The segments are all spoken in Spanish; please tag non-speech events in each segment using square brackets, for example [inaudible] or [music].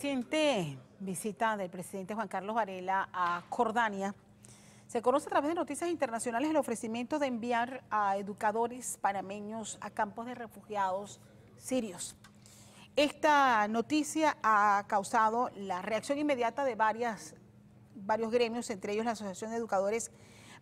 Reciente visita del presidente Juan Carlos Varela a Cordania Se conoce a través de noticias internacionales el ofrecimiento de enviar a educadores panameños a campos de refugiados sirios. Esta noticia ha causado la reacción inmediata de varias, varios gremios, entre ellos la Asociación de Educadores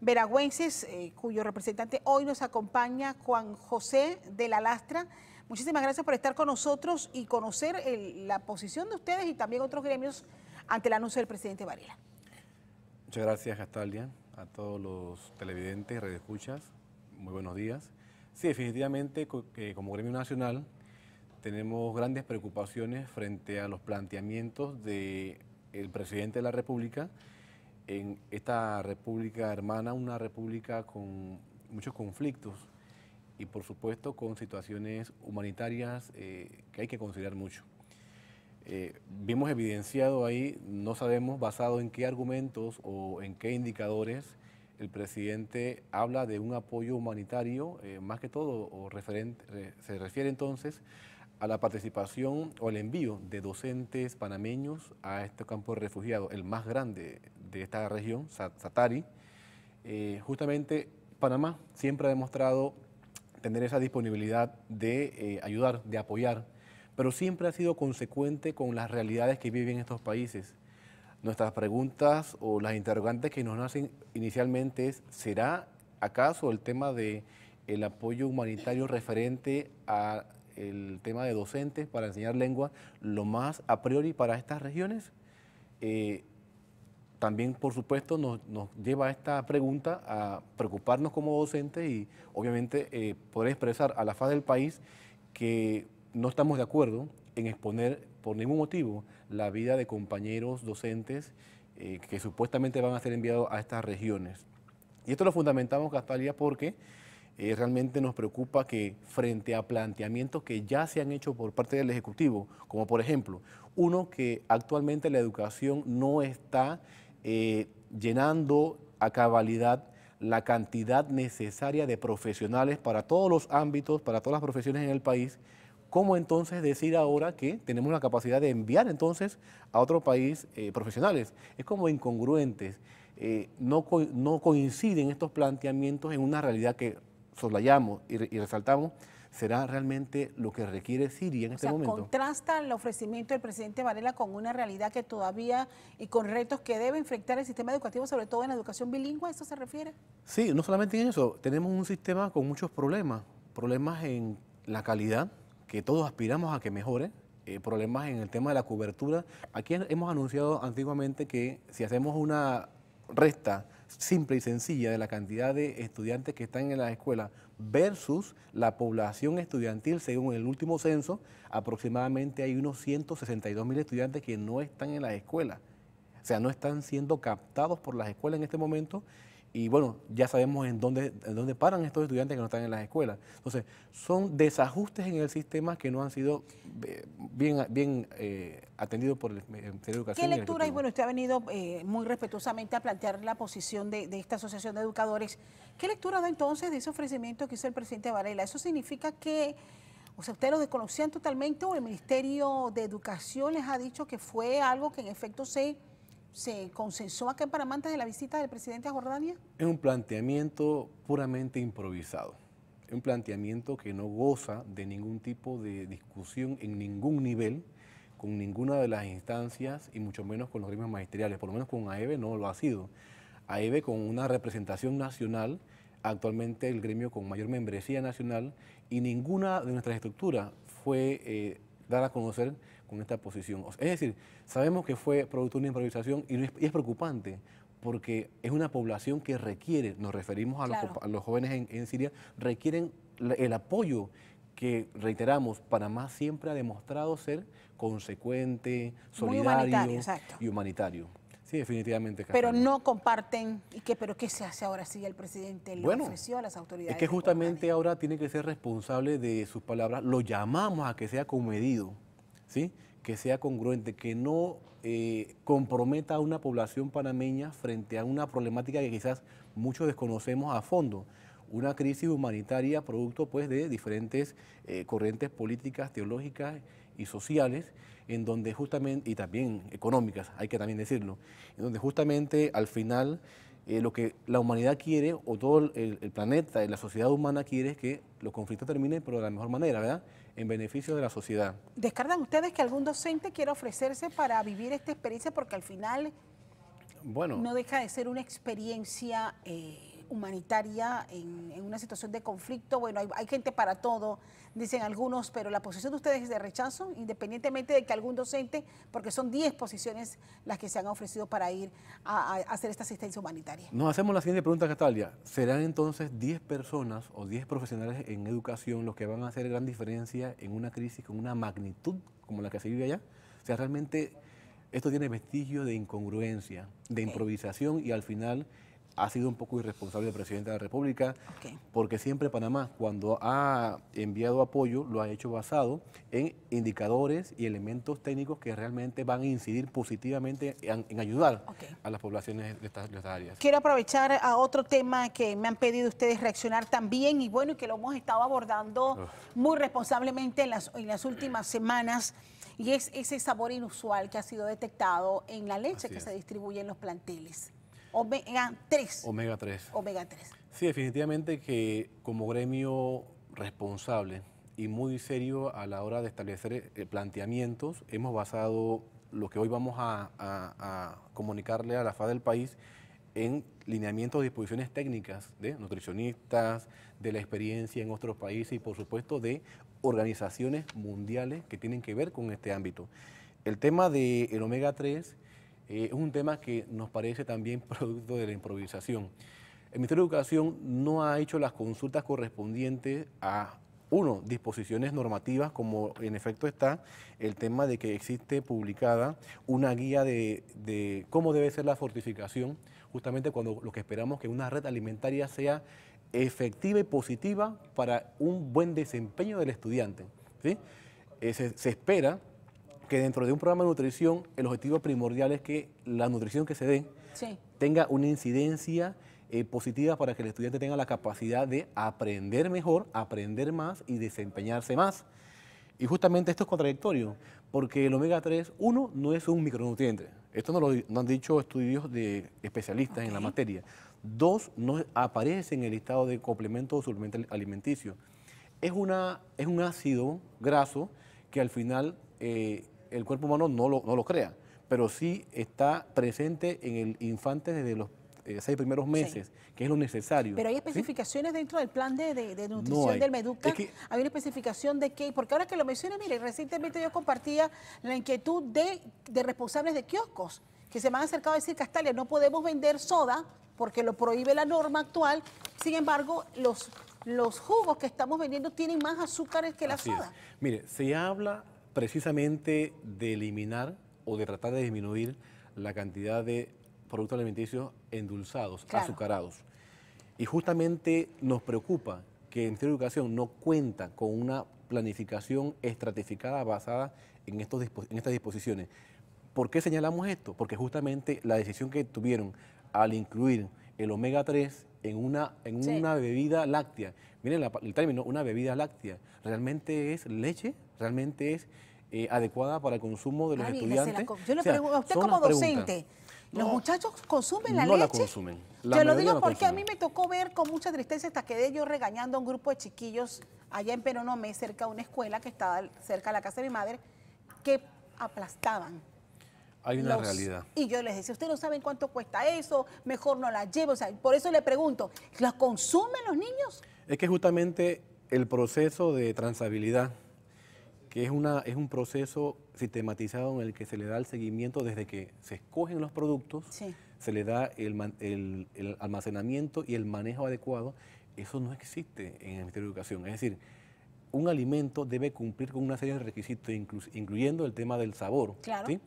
Veragüenses, eh, cuyo representante hoy nos acompaña Juan José de la Lastra, Muchísimas gracias por estar con nosotros y conocer la posición de ustedes y también otros gremios ante el anuncio del presidente Varela. Muchas gracias, Castalia, a todos los televidentes, escuchas. Muy buenos días. Sí, definitivamente, eh, como gremio nacional, tenemos grandes preocupaciones frente a los planteamientos del presidente de la República en esta república hermana, una república con muchos conflictos y por supuesto con situaciones humanitarias eh, que hay que considerar mucho. Eh, vimos evidenciado ahí, no sabemos basado en qué argumentos o en qué indicadores el presidente habla de un apoyo humanitario, eh, más que todo, o referente, se refiere entonces a la participación o el envío de docentes panameños a este campo de refugiados, el más grande de esta región, Satari. justamente Panamá siempre ha demostrado tener esa disponibilidad de eh, ayudar, de apoyar, pero siempre ha sido consecuente con las realidades que viven estos países. Nuestras preguntas o las interrogantes que nos hacen inicialmente es, ¿será acaso el tema del apoyo humanitario referente al tema de docentes para enseñar lengua lo más a priori para estas regiones? Eh, también, por supuesto, nos, lleva a esta pregunta a preocuparnos como docentes y obviamente eh, poder expresar a la faz del país que no estamos de acuerdo en exponer por ningún motivo la vida de compañeros docentes eh, que supuestamente van a ser enviados a estas regiones. Y esto lo fundamentamos, Castalia, porque eh, realmente nos preocupa que frente a planteamientos que ya se han hecho por parte del Ejecutivo, como por ejemplo, uno que actualmente la educación no está eh, llenando a cabalidad la cantidad necesaria de profesionales para todos los ámbitos, para todas las profesiones en el país, ¿cómo entonces decir ahora que tenemos la capacidad de enviar entonces a otro país eh, profesionales? Es como incongruentes. Eh, no, coinciden estos planteamientos en una realidad que soslayamos y resaltamos será realmente lo que requiere Siria en este momento. Contrasta el ofrecimiento del presidente Varela con una realidad que todavía y con retos que debe enfrentar el sistema educativo, sobre todo en la educación bilingüe, ¿a eso se refiere? Sí, no solamente en eso, tenemos un sistema con muchos problemas, problemas en la calidad, que todos aspiramos a que mejore, eh, problemas en el tema de la cobertura. Aquí hemos anunciado antiguamente que si hacemos una resta simple y sencilla de la cantidad de estudiantes que están en las escuelas versus la población estudiantil, según el último censo, aproximadamente hay unos 162 mil estudiantes que no están en las escuelas, o sea, no están siendo captados por las escuelas en este momento. Y bueno, ya sabemos en dónde, dónde paran estos estudiantes que no están en las escuelas. Entonces, son desajustes en el sistema que no han sido eh, bien, bien eh, atendidos por el Ministerio de ¿Qué lectura? Y, bueno, usted ha venido eh, muy respetuosamente a plantear la posición de, de esta Asociación de Educadores ¿Qué lectura da entonces de ese ofrecimiento que hizo el presidente Varela? ¿Eso significa que o ustedes lo desconocían totalmente o el Ministerio de Educación les ha dicho que fue algo que en efecto se, se consensó acá en Panamá de la visita del presidente a Jordania? Es un planteamiento puramente improvisado. Es un planteamiento que no goza de ningún tipo de discusión en ningún nivel con ninguna de las instancias y mucho menos con los ritmos magisteriales, por lo menos con AEB no lo ha sido. AEB con una representación nacional, actualmente el gremio con mayor membresía nacional, y ninguna de nuestras estructuras fue eh, dada a conocer con esta posición. Es decir, sabemos que fue producto de una improvisación y es, preocupante porque es una población que requiere, nos referimos a, los, jóvenes en, Siria, requieren el apoyo que reiteramos, Panamá siempre ha demostrado ser consecuente, solidario y humanitario. Sí, definitivamente. Pero no comparten, ¿y qué, ¿pero qué se hace ahora si el presidente le ofreció a las autoridades? Es que justamente ahora tiene que ser responsable de sus palabras. Lo llamamos a que sea comedido, ¿sí? que sea congruente, que no eh, comprometa a una población panameña frente a una problemática que quizás muchos desconocemos a fondo. Una crisis humanitaria producto pues, de diferentes eh, corrientes políticas, teológicas y sociales, en donde justamente, y también económicas, hay que también decirlo, en donde justamente al final eh, lo que la humanidad quiere, o todo el, planeta la sociedad humana quiere, es que los conflictos terminen, pero de la mejor manera, ¿verdad? En beneficio de la sociedad. ¿Descartan ustedes que algún docente quiera ofrecerse para vivir esta experiencia? Porque al final bueno, no deja de ser una experiencia... Eh, humanitaria en, una situación de conflicto. Bueno, hay, gente para todo, dicen algunos, pero la posición de ustedes es de rechazo, independientemente de que algún docente, porque son 10 posiciones las que se han ofrecido para ir a, a hacer esta asistencia humanitaria. Nos hacemos la siguiente pregunta, Catalia. ¿Serán entonces 10 personas o 10 profesionales en educación los que van a hacer gran diferencia en una crisis con una magnitud como la que se vive allá? O sea, realmente esto tiene vestigio de incongruencia, de improvisación y al final ha sido un poco irresponsable el presidente de la República, porque siempre Panamá, cuando ha enviado apoyo, lo ha hecho basado en indicadores y elementos técnicos que realmente van a incidir positivamente en, ayudar a las poblaciones de estas, áreas. Quiero aprovechar a otro tema que me han pedido ustedes reaccionar también y bueno, que lo hemos estado abordando muy responsablemente en las, en las últimas semanas y es ese sabor inusual que ha sido detectado en la leche que se distribuye en los planteles. Omega 3. Omega 3. Omega 3. Sí, definitivamente que como gremio responsable y muy serio a la hora de establecer eh, planteamientos, hemos basado lo que hoy vamos a, comunicarle a la FA del país en lineamientos de disposiciones técnicas de nutricionistas, de la experiencia en otros países y por supuesto de organizaciones mundiales que tienen que ver con este ámbito. El tema del omega 3 eh, es un tema que nos parece también [laughs] producto de la improvisación. El Ministerio de Educación no ha hecho las consultas correspondientes a, uno, disposiciones normativas, como en efecto está el tema de que existe publicada una guía de, cómo debe ser la fortificación, justamente cuando lo que esperamos que una red alimentaria sea efectiva y positiva para un buen desempeño del estudiante. ¿sí? Eh, se espera que dentro de un programa de nutrición el objetivo primordial es que la nutrición que se dé tenga una incidencia eh, positiva para que el estudiante tenga la capacidad de aprender mejor, aprender más y desempeñarse más. Y justamente esto es contradictorio, porque el omega 3, uno, no es un micronutriente. Esto nos lo han dicho estudios de especialistas en la materia. Dos, no aparece en el listado de complementos o suplementos alimenticios. Es, una, es un ácido graso que al final eh, el cuerpo humano no lo, crea, pero sí está presente en el infante desde los eh, seis primeros meses, que es lo necesario. Pero hay especificaciones dentro del plan de, nutrición del Meduca. hay una especificación de qué, porque ahora que lo menciona, mire, recientemente yo compartía la inquietud de, responsables de kioscos que se me han acercado a decir, Castalia, no podemos vender soda porque lo prohíbe la norma actual. Sin embargo, los, los jugos que estamos vendiendo tienen más azúcares que la soda. Mire, se habla precisamente de eliminar o de tratar de disminuir la cantidad de productos alimenticios endulzados, azucarados. Y justamente nos preocupa que el Ministerio de Educación no cuenta con una planificación estratificada basada en, estos, en estas disposiciones. ¿Por qué señalamos esto? Porque justamente la decisión que tuvieron al incluir el omega 3 en una, en una bebida láctea. Miren el término, una bebida láctea. ¿Realmente es leche? ¿Realmente es eh, adecuada para el consumo de los estudiantes? yo le pregunto a usted como docente. ¿Los muchachos consumen la leche? No la consumen. yo lo digo porque a mí me tocó ver con mucha tristeza hasta quedé yo regañando a un grupo de chiquillos allá en Peronomé, cerca de una escuela que estaba cerca de la casa de mi madre, que aplastaban hay una realidad. Y yo les decía, ustedes no saben cuánto cuesta eso, mejor no la llevo. O sea, por eso le pregunto, ¿las consumen los niños? Es que justamente el proceso de transabilidad, que es, una, es un proceso sistematizado en el que se le da el seguimiento desde que se escogen los productos, se le da el, almacenamiento y el manejo adecuado. Eso no existe en el Ministerio de Educación. Es decir, un alimento debe cumplir con una serie de requisitos, incluyendo el tema del sabor. Claro. ¿sí?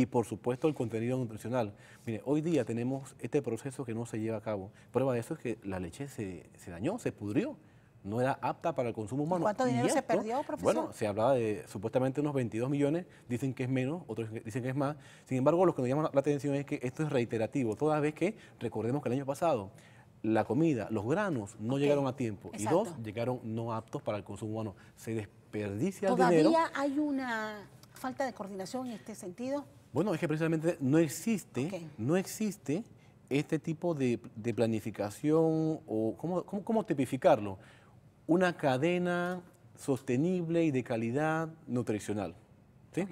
y por supuesto el contenido nutricional. Mire, hoy día tenemos este proceso que no se lleva a cabo. Prueba de eso es que la leche se, dañó, se pudrió, no era apta para el consumo humano. ¿Cuánto dinero se perdió, profesor? Bueno, se hablaba de supuestamente unos 22 millones, dicen que es menos, otros dicen que es más. Sin embargo, lo que nos llama la atención es que esto es reiterativo, toda vez que recordemos que el año pasado la comida, los granos no llegaron a tiempo y dos llegaron no aptos para el consumo humano. Se desperdicia dinero. ¿Todavía hay una falta de coordinación en este sentido? Bueno, es que precisamente no existe, no existe este tipo de, planificación o ¿cómo, tipificarlo, una cadena sostenible y de calidad nutricional.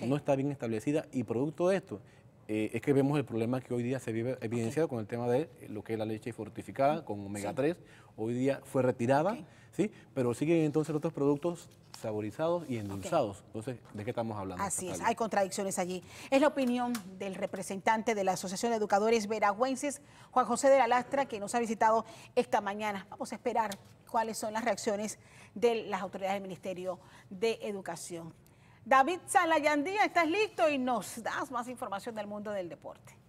No está bien establecida y producto de esto eh, es que vemos el problema que hoy día se vive evidenciado con el tema de eh, lo que es la leche fortificada con omega 3. Hoy día fue retirada, ¿sí? Pero siguen entonces otros productos saborizados y endulzados. Entonces, ¿de qué estamos hablando? Así es, hay contradicciones allí. Es la opinión del representante de la Asociación de Educadores Veragüenses, Juan José de la Lastra, que nos ha visitado esta mañana. Vamos a esperar cuáles son las reacciones de las autoridades del Ministerio de Educación. David Salayandía, estás listo y nos das más información del mundo del deporte.